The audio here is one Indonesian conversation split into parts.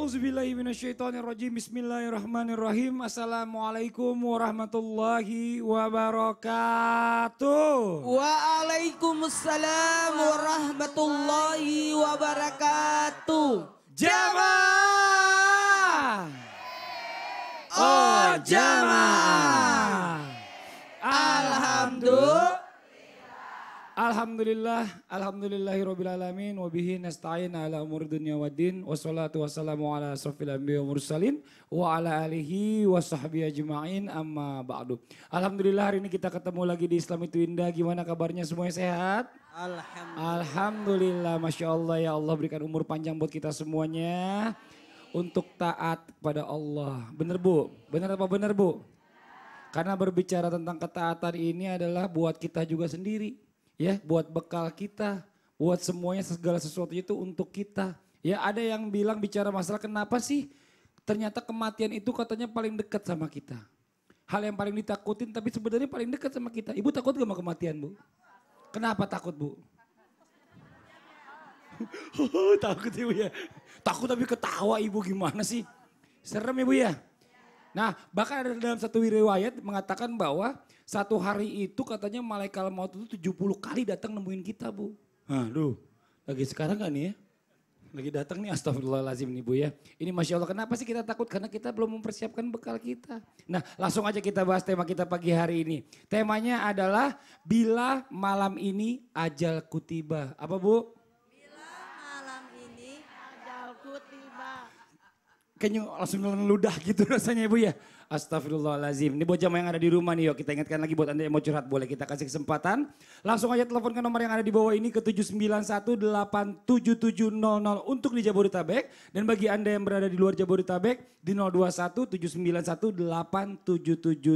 A'udzubillahi minasyaitonirrajim. Bismillahirrahmanirrahim. Assalamualaikum warahmatullahi wabarakatuh. Waalaikumsalam warahmatullahi wabarakatuh. Jamaah. Oh, jamaah. Alhamdulillah. Alhamdulillah, alhamdulillahirrabbilalamin, wabihi nasta'in ala umur dunia wa din, wassalatu wassalamu ala asrafil anbiya wa mursalin, wa ala alihi wa sahbihi ajma'in amma ba'du. Alhamdulillah hari ini kita ketemu lagi di Islam Itu Indah, gimana kabarnya semuanya sehat? Alhamdulillah. Alhamdulillah, Masya Allah ya Allah berikan umur panjang buat kita semuanya. Untuk taat kepada Allah. Bener bu? Bener apa bener bu? Karena berbicara tentang ketaatan ini adalah buat kita juga sendiri ya buat bekal kita, buat semuanya segala sesuatu itu untuk kita. Ya ada yang bilang bicara masalah kenapa sih ternyata kematian itu katanya paling dekat sama kita. Hal yang paling ditakutin tapi sebenarnya paling dekat sama kita. Ibu takut gak sama kematian bu? Kenapa takut bu? takut ibu ya. Takut tapi ketawa ibu gimana sih? Serem ibu ya. Nah, bahkan ada dalam satu riwayat mengatakan bahwa satu hari itu katanya malaikat maut itu 70 kali datang nemuin kita, Bu. Aduh, lagi sekarang gak nih ya? Lagi datang nih astagfirullahalazim nih Bu ya. Ini Masya Allah kenapa sih kita takut? Karena kita belum mempersiapkan bekal kita. Nah langsung aja kita bahas tema kita pagi hari ini. Temanya adalah bila malam ini ajal kutiba. Apa Bu? kayaknya langsung ludah gitu rasanya Ibu ya. Astagfirullahaladzim. Ini buat jamaah yang ada di rumah nih, yuk kita ingatkan lagi buat Anda yang mau curhat boleh kita kasih kesempatan. Langsung aja telepon ke nomor yang ada di bawah ini ke nol untuk di Jabodetabek dan bagi Anda yang berada di luar Jabodetabek di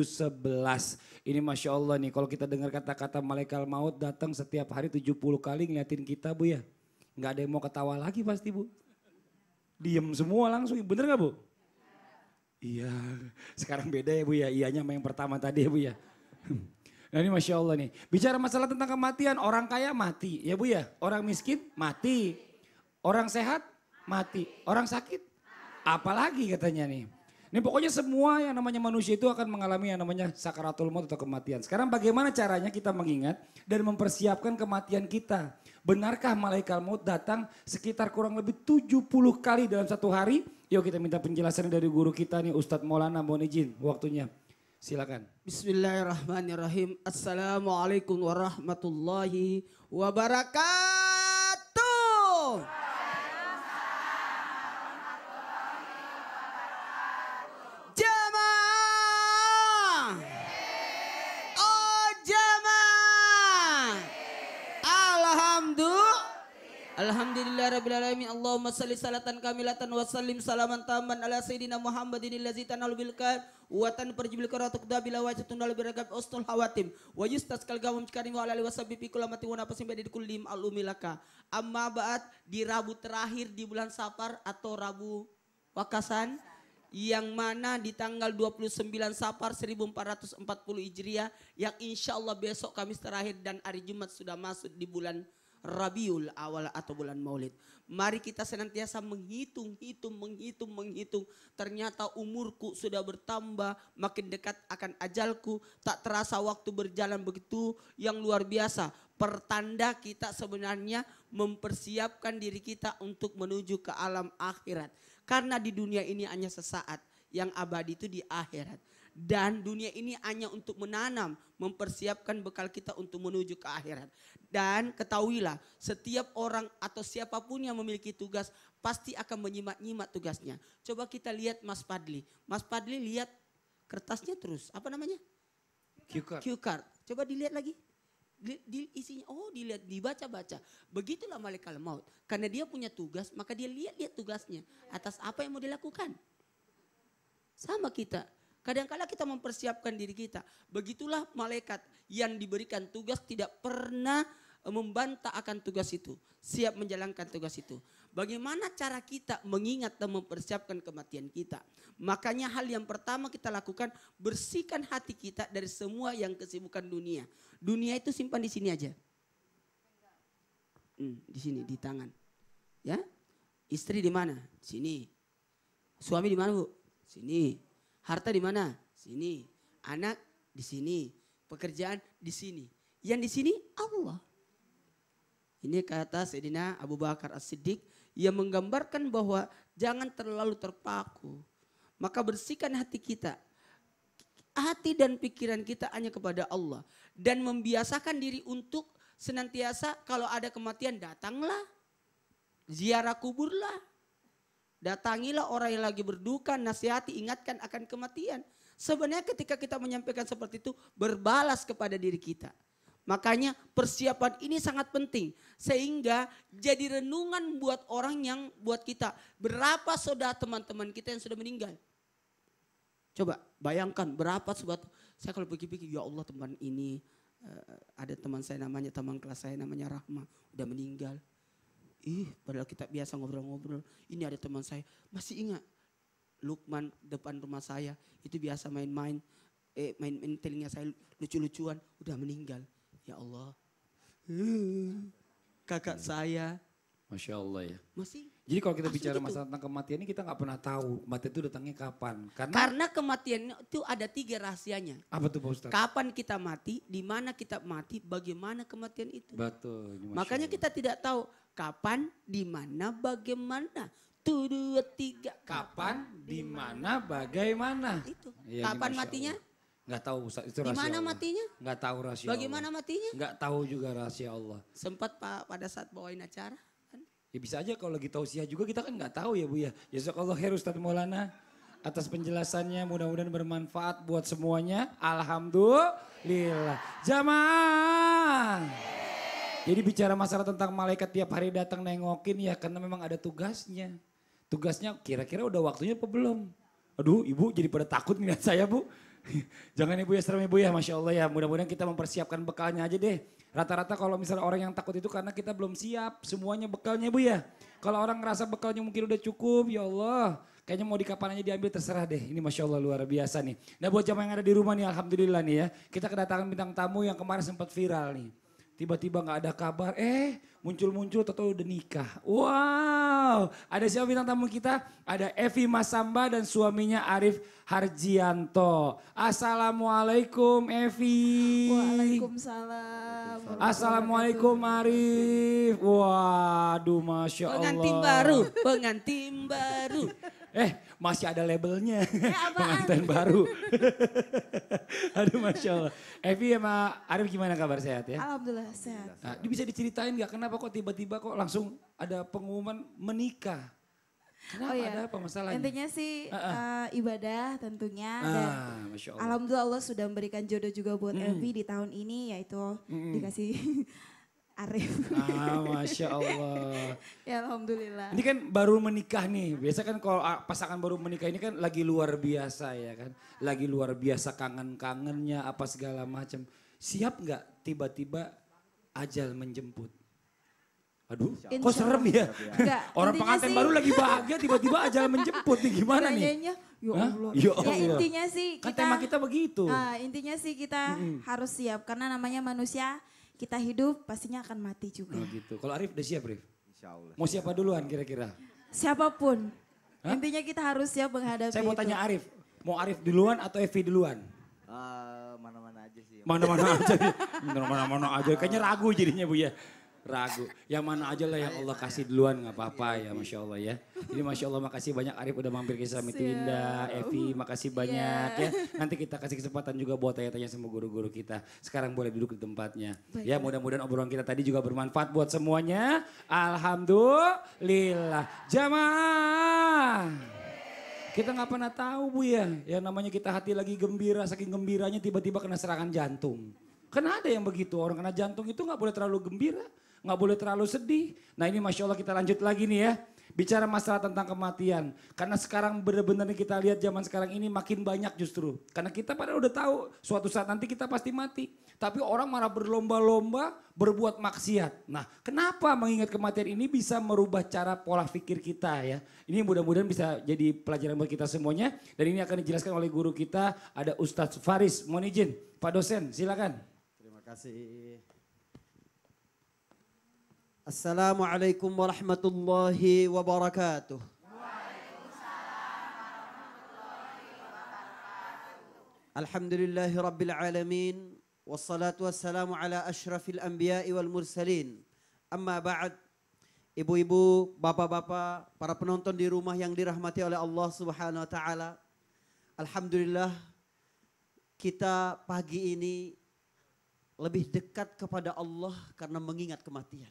sebelas. Ini Masya Allah nih kalau kita dengar kata-kata malaikat maut datang setiap hari 70 kali ngeliatin kita Bu ya. Nggak ada yang mau ketawa lagi pasti Bu. Diem semua langsung, bener gak Bu? Iya, sekarang beda ya Bu ya, ianya sama yang pertama tadi ya Bu ya. Nah ini Masya Allah nih, bicara masalah tentang kematian, orang kaya mati ya Bu ya, orang miskin mati, orang sehat mati, orang sakit apalagi katanya nih. Ini pokoknya semua yang namanya manusia itu akan mengalami yang namanya sakaratul maut atau kematian. Sekarang bagaimana caranya kita mengingat dan mempersiapkan kematian kita? Benarkah malaikat maut datang sekitar kurang lebih 70 kali dalam satu hari? Yuk kita minta penjelasan dari guru kita nih Ustadz Maulana mohon izin waktunya. Silakan. Bismillahirrahmanirrahim. Assalamualaikum warahmatullahi wabarakatuh. Alhamdulillah Rabbil Alamin Allahumma salli salatan kamilatan wa sallim salaman taman ala Sayyidina Muhammadin allazi tanal bilkan wa tan perjibil karatuk dabila wa tunal ragab ustul hawatim wa yustas kalgamum cikari wa alali wa sabbi pikul amati wa nafasim badi kullim alumilaka amma ba'at di Rabu terakhir di bulan Safar atau Rabu Wakasan yang mana di tanggal 29 Safar 1440 Hijriah yang insya Allah besok Kamis terakhir dan hari Jumat sudah masuk di bulan Rabiul Awal atau bulan Maulid. Mari kita senantiasa menghitung, hitung, menghitung, menghitung. Ternyata umurku sudah bertambah, makin dekat akan ajalku. Tak terasa waktu berjalan begitu yang luar biasa. Pertanda kita sebenarnya mempersiapkan diri kita untuk menuju ke alam akhirat. Karena di dunia ini hanya sesaat, yang abadi itu di akhirat. Dan dunia ini hanya untuk menanam, mempersiapkan bekal kita untuk menuju ke akhirat. Dan ketahuilah, setiap orang atau siapapun yang memiliki tugas pasti akan menyimak-nyimak tugasnya. Coba kita lihat Mas Padli. Mas Padli lihat kertasnya terus. Apa namanya? Q card. Q card. Coba dilihat lagi. Di, isinya oh dilihat dibaca-baca begitulah malaikat maut karena dia punya tugas maka dia lihat-lihat tugasnya atas apa yang mau dilakukan sama kita Kadang-kala kita mempersiapkan diri kita. Begitulah malaikat yang diberikan tugas tidak pernah eh, membantah akan tugas itu, siap menjalankan tugas itu. Bagaimana cara kita mengingat dan mempersiapkan kematian kita? Makanya hal yang pertama kita lakukan bersihkan hati kita dari semua yang kesibukan dunia. Dunia itu simpan di sini aja. Hmm, di sini di tangan. Ya? Istri di mana? Sini. Suami di mana, Bu? Sini. Harta di mana? Sini. Anak di sini. Pekerjaan di sini. Yang di sini Allah. Ini kata Sayyidina Abu Bakar As-Siddiq yang menggambarkan bahwa jangan terlalu terpaku. Maka bersihkan hati kita. Hati dan pikiran kita hanya kepada Allah. Dan membiasakan diri untuk senantiasa kalau ada kematian datanglah. Ziarah kuburlah Datangilah orang yang lagi berduka, nasihati, ingatkan akan kematian. Sebenarnya ketika kita menyampaikan seperti itu, berbalas kepada diri kita. Makanya persiapan ini sangat penting sehingga jadi renungan buat orang yang buat kita. Berapa saudara teman-teman kita yang sudah meninggal? Coba bayangkan berapa sobat. Saya kalau pikir-pikir ya Allah teman ini eh, ada teman saya namanya teman kelas saya namanya Rahma udah meninggal. Ih, padahal kita biasa ngobrol-ngobrol. Ini ada teman saya. Masih ingat? Lukman depan rumah saya itu biasa main-main eh main-main telinga saya lucu-lucuan udah meninggal. Ya Allah. kakak iya. saya. Masya Allah ya. Masih jadi kalau kita bicara gitu. masalah tentang kematian ini kita nggak pernah tahu mati itu datangnya kapan. Karena, Karena kematian itu ada tiga rahasianya. Apa tuh Pak Ustaz? Kapan kita mati, di mana kita mati, bagaimana kematian itu. Betul. Makanya kita tidak tahu kapan, di mana, bagaimana. Tuh dua tiga. Kapan, di mana, bagaimana. Itu. Ya, kapan matinya? Enggak tahu Ustaz, itu rahasia matinya? Enggak tahu rahasia Bagaimana Allah. matinya? Enggak tahu juga rahasia Allah. Sempat Pak pada saat bawain acara? Ya bisa aja kalau lagi tausiah juga kita kan nggak tahu ya Bu ya. Jazakallah khair Ustaz Maulana atas penjelasannya mudah-mudahan bermanfaat buat semuanya. Alhamdulillah. Jamaah. Jadi bicara masalah tentang malaikat tiap hari datang nengokin ya karena memang ada tugasnya. Tugasnya kira-kira udah waktunya apa belum? Aduh ibu jadi pada takut ngeliat saya bu. Jangan ibu ya serem ibu ya, masya Allah ya. Mudah-mudahan kita mempersiapkan bekalnya aja deh. Rata-rata kalau misalnya orang yang takut itu karena kita belum siap semuanya bekalnya ibu ya. Kalau orang ngerasa bekalnya mungkin udah cukup, ya Allah. Kayaknya mau di kapan aja diambil terserah deh. Ini Masya Allah luar biasa nih. Nah buat jamaah yang ada di rumah nih Alhamdulillah nih ya. Kita kedatangan bintang tamu yang kemarin sempat viral nih. Tiba-tiba gak ada kabar. Eh muncul-muncul atau udah nikah. Wow, ada siapa bintang tamu kita? Ada Evi Masamba dan suaminya Arif Harjianto. Assalamualaikum Evi. Waalaikumsalam. Assalamualaikum Arif. Waduh, masya Allah. Pengantin baru, pengantin baru. Eh, masih ada labelnya. Ya, Pengantin baru. Aduh, Masya Allah. Evi sama Arif gimana kabar sehat ya? Alhamdulillah sehat. Nah, bisa diceritain gak kenapa kenapa kok tiba-tiba kok langsung ada pengumuman menikah? Kenapa oh iya. ada apa masalahnya? Intinya sih uh, uh. Uh, ibadah tentunya ah, Allah. alhamdulillah Allah sudah memberikan jodoh juga buat mm. Elvi di tahun ini yaitu mm. dikasih Arif. Ah, masya Allah. ya alhamdulillah. Ini kan baru menikah nih. Biasa kan kalau ah, pasangan baru menikah ini kan lagi luar biasa ya kan. Lagi luar biasa kangen-kangennya apa segala macam. Siap nggak tiba-tiba ajal menjemput? Aduh, Insya kok serem ya? Enggak, Orang pengantin baru lagi bahagia tiba-tiba aja menjemput nih gimana nih? Ya, ya, ya Allah. Ya, intinya sih kita, kan tema kita begitu. Uh, intinya sih kita -hmm. harus siap karena namanya manusia kita hidup pastinya akan mati juga. Oh gitu. Kalau Arif udah siap Arif? Insya Allah. Mau siapa duluan kira-kira? Siapapun. Hah? Intinya kita harus siap menghadapi Saya mau itu. tanya Arif, mau Arif duluan atau Evi duluan? mana ah, mana-mana aja sih. Mana-mana aja. Mana-mana aja. Kayaknya ragu jadinya Bu ya ragu. Yang mana aja lah yang Allah kasih duluan nggak apa-apa ya Masya Allah ya. Jadi Masya Allah makasih banyak Arif udah mampir ke Islam itu Indah, Evi makasih iya. banyak yeah. ya. Nanti kita kasih kesempatan juga buat tanya-tanya sama guru-guru kita. Sekarang boleh duduk di tempatnya. Baik. Ya mudah-mudahan obrolan kita tadi juga bermanfaat buat semuanya. Alhamdulillah. Jamaah. Kita nggak pernah tahu Bu ya, yang namanya kita hati lagi gembira, saking gembiranya tiba-tiba kena serangan jantung. Karena ada yang begitu, orang kena jantung itu nggak boleh terlalu gembira nggak boleh terlalu sedih. Nah ini Masya Allah kita lanjut lagi nih ya. Bicara masalah tentang kematian. Karena sekarang benar-benar kita lihat zaman sekarang ini makin banyak justru. Karena kita pada udah tahu suatu saat nanti kita pasti mati. Tapi orang malah berlomba-lomba berbuat maksiat. Nah kenapa mengingat kematian ini bisa merubah cara pola pikir kita ya. Ini mudah-mudahan bisa jadi pelajaran buat kita semuanya. Dan ini akan dijelaskan oleh guru kita ada Ustadz Faris. Mohon izin Pak dosen silakan. Terima kasih. Assalamualaikum warahmatullahi wabarakatuh. Alhamdulillahi Rabbil Alamin Wassalatu wassalamu ala ashrafil anbiya wal mursalin Amma ba'd Ibu-ibu, bapak-bapak, para penonton di rumah yang dirahmati oleh Allah subhanahu wa ta'ala Alhamdulillah kita pagi ini lebih dekat kepada Allah karena mengingat kematian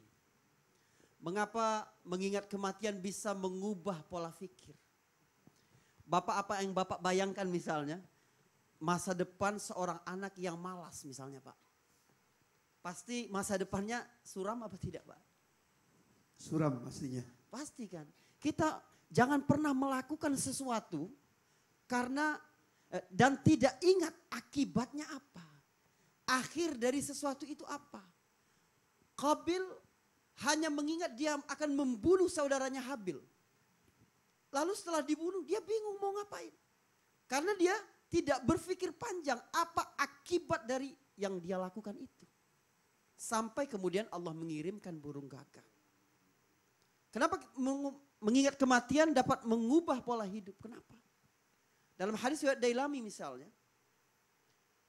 Mengapa mengingat kematian bisa mengubah pola pikir? Bapak apa yang Bapak bayangkan misalnya? Masa depan seorang anak yang malas misalnya Pak. Pasti masa depannya suram apa tidak Pak? Suram pastinya. Pasti kan. Kita jangan pernah melakukan sesuatu karena eh, dan tidak ingat akibatnya apa. Akhir dari sesuatu itu apa. kabil hanya mengingat dia akan membunuh saudaranya Habil. Lalu setelah dibunuh dia bingung mau ngapain. Karena dia tidak berpikir panjang apa akibat dari yang dia lakukan itu. Sampai kemudian Allah mengirimkan burung gagak. Kenapa mengingat kematian dapat mengubah pola hidup? Kenapa? Dalam hadis riwayat Dailami misalnya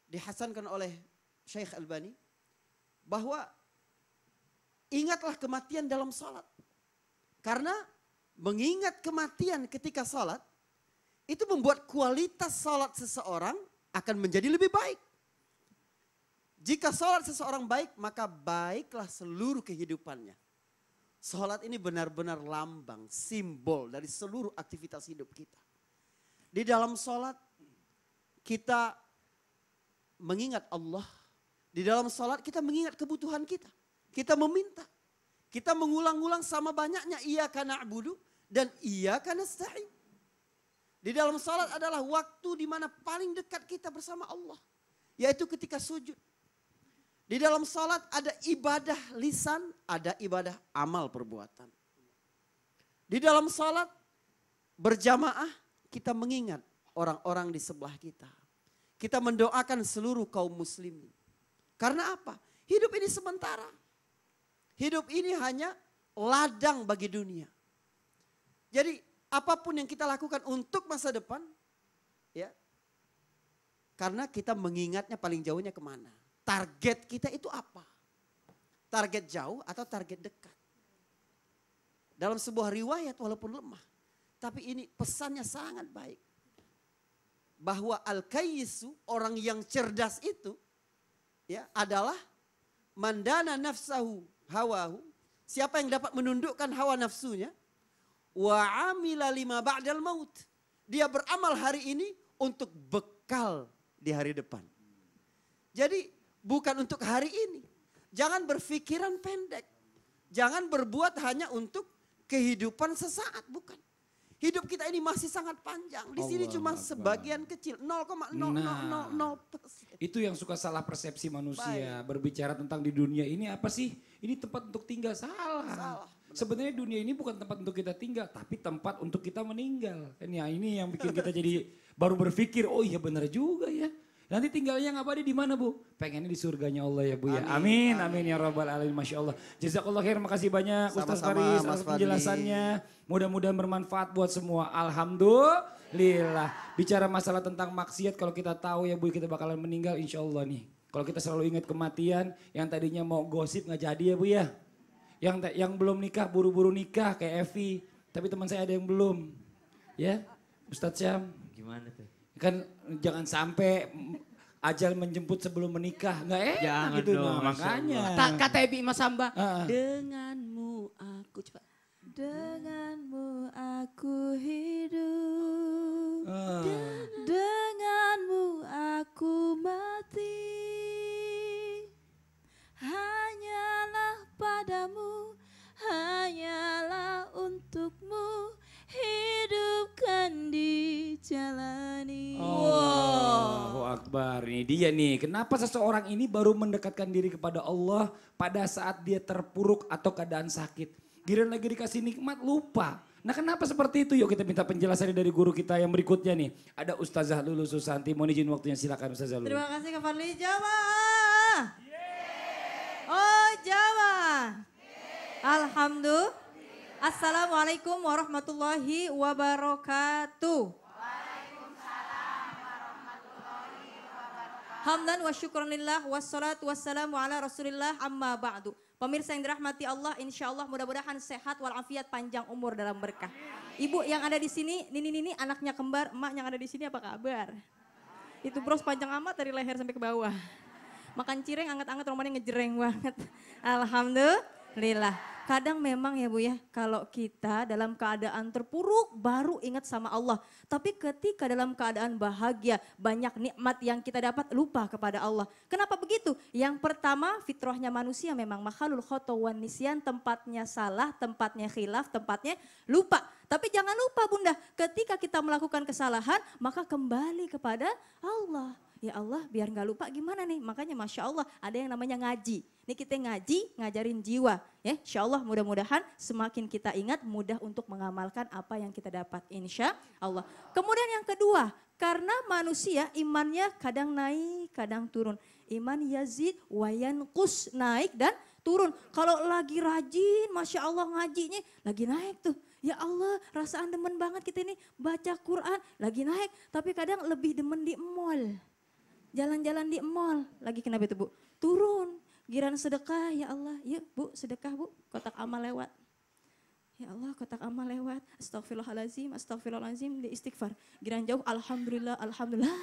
dihasankan oleh Syekh Albani bahwa ingatlah kematian dalam sholat. Karena mengingat kematian ketika sholat, itu membuat kualitas sholat seseorang akan menjadi lebih baik. Jika sholat seseorang baik, maka baiklah seluruh kehidupannya. Sholat ini benar-benar lambang, simbol dari seluruh aktivitas hidup kita. Di dalam sholat kita mengingat Allah. Di dalam sholat kita mengingat kebutuhan kita. Kita meminta. Kita mengulang-ulang sama banyaknya iya karena abudu dan iya karena sta'in. Di dalam salat adalah waktu di mana paling dekat kita bersama Allah. Yaitu ketika sujud. Di dalam salat ada ibadah lisan, ada ibadah amal perbuatan. Di dalam salat berjamaah kita mengingat orang-orang di sebelah kita. Kita mendoakan seluruh kaum muslimin. Karena apa? Hidup ini sementara. Hidup ini hanya ladang bagi dunia. Jadi apapun yang kita lakukan untuk masa depan, ya, karena kita mengingatnya paling jauhnya kemana. Target kita itu apa? Target jauh atau target dekat? Dalam sebuah riwayat walaupun lemah, tapi ini pesannya sangat baik. Bahwa al-kaisu, orang yang cerdas itu, ya adalah mandana nafsahu hawahu. Siapa yang dapat menundukkan hawa nafsunya? Wa amila lima ba'dal maut. Dia beramal hari ini untuk bekal di hari depan. Jadi bukan untuk hari ini. Jangan berpikiran pendek. Jangan berbuat hanya untuk kehidupan sesaat, bukan. Hidup kita ini masih sangat panjang. Di sini cuma sebagian kecil, 0,000 nah, Itu yang suka salah persepsi manusia. Baik. Berbicara tentang di dunia ini apa sih? Ini tempat untuk tinggal salah. Salah. Sebenarnya dunia ini bukan tempat untuk kita tinggal, tapi tempat untuk kita meninggal. Ini kan ya, ini yang bikin kita jadi baru berpikir, oh iya benar juga ya. Nanti tinggalnya ngabadi di mana Bu? Pengennya di surganya Allah ya Bu ya. Amin, amin, amin ya rabbal alamin. Masya Allah. Jazakallah khair, makasih banyak Ustaz Faris atas penjelasannya. Mudah-mudahan bermanfaat buat semua. Alhamdulillah. Bicara masalah tentang maksiat kalau kita tahu ya Bu kita bakalan meninggal insya Allah nih. Kalau kita selalu ingat kematian yang tadinya mau gosip nggak jadi ya Bu ya. Yang yang belum nikah buru-buru nikah kayak Evi. Tapi teman saya ada yang belum. Ya Ustaz Syam. Gimana tuh? Kan jangan sampai ajal menjemput sebelum menikah. nggak enak Jangan gitu nah, dong, makanya. Kata, kata Ebi Mas Samba, uh. denganmu aku coba. Denganmu aku hidup. Uh. Denganmu aku dia nih, kenapa seseorang ini baru mendekatkan diri kepada Allah pada saat dia terpuruk atau keadaan sakit. Giliran lagi dikasih nikmat, lupa. Nah kenapa seperti itu? Yuk kita minta penjelasan dari guru kita yang berikutnya nih. Ada Ustazah Lulu Susanti, mohon izin waktunya silakan Ustazah Lulu. Terima kasih ke Farli Jawa. Oh Jawa. Alhamdulillah. Assalamualaikum warahmatullahi wabarakatuh. Hamdan wa syukurnillah wa salatu wassalamu ala rasulillah amma ba'du. Pemirsa yang dirahmati Allah, insya Allah mudah-mudahan sehat walafiat panjang umur dalam berkah. Ibu yang ada di sini, nini-nini anaknya kembar, emak yang ada di sini apa kabar? Itu bros panjang amat dari leher sampai ke bawah. Makan cireng angkat-angkat, romannya ngejereng banget. Alhamdulillah kadang memang ya Bu ya, kalau kita dalam keadaan terpuruk baru ingat sama Allah. Tapi ketika dalam keadaan bahagia, banyak nikmat yang kita dapat lupa kepada Allah. Kenapa begitu? Yang pertama fitrahnya manusia memang makhluk khotowan nisyan, tempatnya salah, tempatnya khilaf, tempatnya lupa. Tapi jangan lupa Bunda, ketika kita melakukan kesalahan maka kembali kepada Allah ya Allah biar nggak lupa gimana nih makanya masya Allah ada yang namanya ngaji ini kita ngaji ngajarin jiwa ya insya Allah Allah mudah-mudahan semakin kita ingat mudah untuk mengamalkan apa yang kita dapat insya Allah. Kemudian yang kedua, karena manusia imannya kadang naik, kadang turun. Iman yazid, wayan kus naik dan turun. Kalau lagi rajin, Masya Allah ngajinya lagi naik tuh. Ya Allah, rasaan demen banget kita ini baca Quran lagi naik. Tapi kadang lebih demen di mall. Jalan-jalan di mall. Lagi kenapa itu Bu? Turun Giran sedekah ya Allah. Yuk bu sedekah bu. Kotak amal lewat. Ya Allah kotak amal lewat. Astagfirullahalazim, astagfirullahalazim di istighfar. Giran jauh alhamdulillah, alhamdulillah.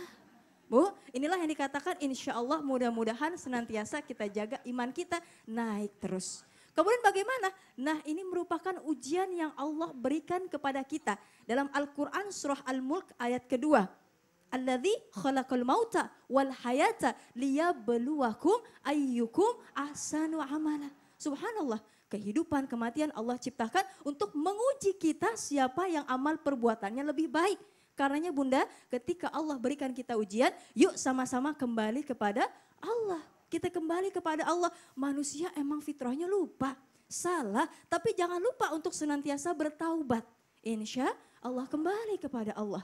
Bu, inilah yang dikatakan insya Allah mudah-mudahan senantiasa kita jaga iman kita naik terus. Kemudian bagaimana? Nah ini merupakan ujian yang Allah berikan kepada kita. Dalam Al-Quran surah Al-Mulk ayat kedua alladzi khalaqal mauta wal hayata liyabluwakum ayyukum ahsanu amala. Subhanallah, kehidupan, kematian Allah ciptakan untuk menguji kita siapa yang amal perbuatannya lebih baik. Karenanya Bunda, ketika Allah berikan kita ujian, yuk sama-sama kembali kepada Allah. Kita kembali kepada Allah. Manusia emang fitrahnya lupa, salah, tapi jangan lupa untuk senantiasa bertaubat. Insya Allah kembali kepada Allah.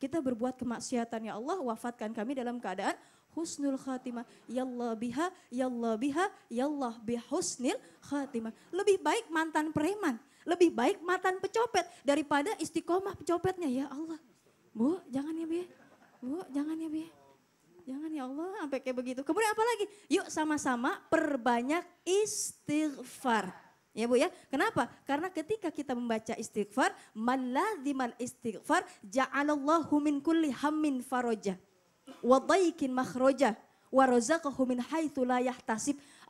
Kita berbuat kemaksiatan ya Allah, wafatkan kami dalam keadaan husnul khatimah. Ya Allah biha, ya Allah biha, ya Allah husnil khatimah. Lebih baik mantan preman, lebih baik mantan pecopet daripada istiqomah pecopetnya ya Allah. Bu, jangan ya Bi. Bu, jangan ya Bi. Jangan ya Allah sampai kayak begitu. Kemudian apa lagi? Yuk sama-sama perbanyak istighfar. Ya Bu ya. Kenapa? Karena ketika kita membaca istighfar, di mana istighfar ja'alallahu min kulli hammin faraja wa dhaikin makhraja wa razaqahu min haitsu la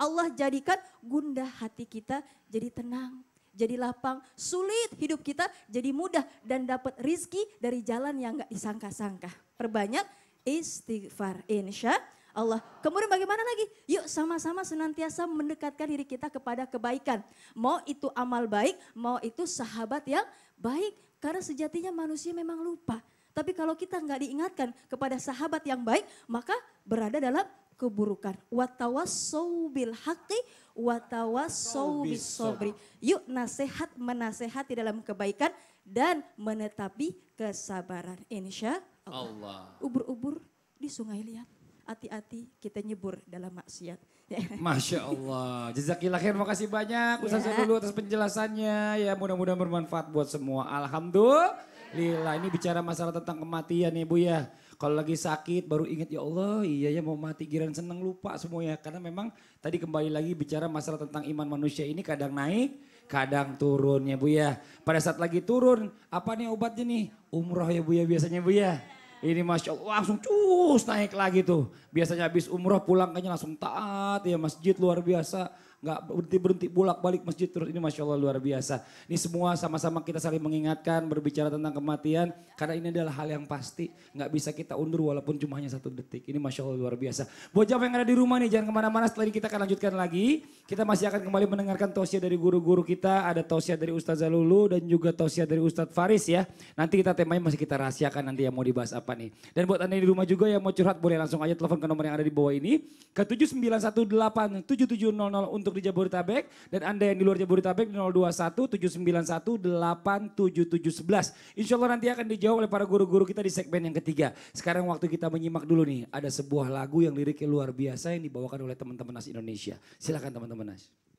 Allah jadikan gundah hati kita jadi tenang, jadi lapang, sulit hidup kita jadi mudah dan dapat rizki dari jalan yang enggak disangka-sangka. Perbanyak istighfar insya Allah. Kemudian bagaimana lagi? Yuk sama-sama senantiasa mendekatkan diri kita kepada kebaikan. Mau itu amal baik, mau itu sahabat yang baik. Karena sejatinya manusia memang lupa. Tapi kalau kita nggak diingatkan kepada sahabat yang baik, maka berada dalam keburukan. Watawasau bil haqi, watawasau sobri. Yuk nasihat menasehati dalam kebaikan dan menetapi kesabaran. Insya Allah. Allah. Ubur-ubur di sungai lihat hati-hati kita nyebur dalam maksiat. Ya. Masya Allah. Jazakillah khair. Makasih banyak ya. Ustaz yeah. dulu atas penjelasannya. Ya mudah-mudahan bermanfaat buat semua. Alhamdulillah. Ini bicara masalah tentang kematian ya Bu ya. Kalau lagi sakit baru ingat ya Allah iya ya mau mati giran seneng lupa semuanya. Karena memang tadi kembali lagi bicara masalah tentang iman manusia ini kadang naik kadang turun ya Bu ya. Pada saat lagi turun, apa nih obatnya nih? Umroh ya Bu ya biasanya Bu ya. Ini Masya Allah langsung cus naik lagi tuh. Biasanya habis umroh pulang kayaknya langsung taat ya masjid luar biasa nggak berhenti berhenti bolak balik masjid terus ini masya Allah luar biasa. Ini semua sama-sama kita saling mengingatkan berbicara tentang kematian karena ini adalah hal yang pasti nggak bisa kita undur walaupun cuma hanya satu detik. Ini masya Allah luar biasa. Buat jam yang ada di rumah nih jangan kemana-mana setelah ini kita akan lanjutkan lagi. Kita masih akan kembali mendengarkan tausiah dari guru-guru kita ada tausiah dari Ustaz Zalulu dan juga tausiah dari Ustadz Faris ya. Nanti kita temanya masih kita rahasiakan nanti yang mau dibahas apa nih. Dan buat anda di rumah juga yang mau curhat boleh langsung aja telepon ke nomor yang ada di bawah ini ke 7918 7700 untuk untuk di Jabodetabek dan Anda yang di luar Jabodetabek 021 791 87711. Insya Allah nanti akan dijawab oleh para guru-guru kita di segmen yang ketiga. Sekarang waktu kita menyimak dulu nih, ada sebuah lagu yang liriknya luar biasa yang dibawakan oleh teman-teman Nas Indonesia. Silakan teman-teman Nas.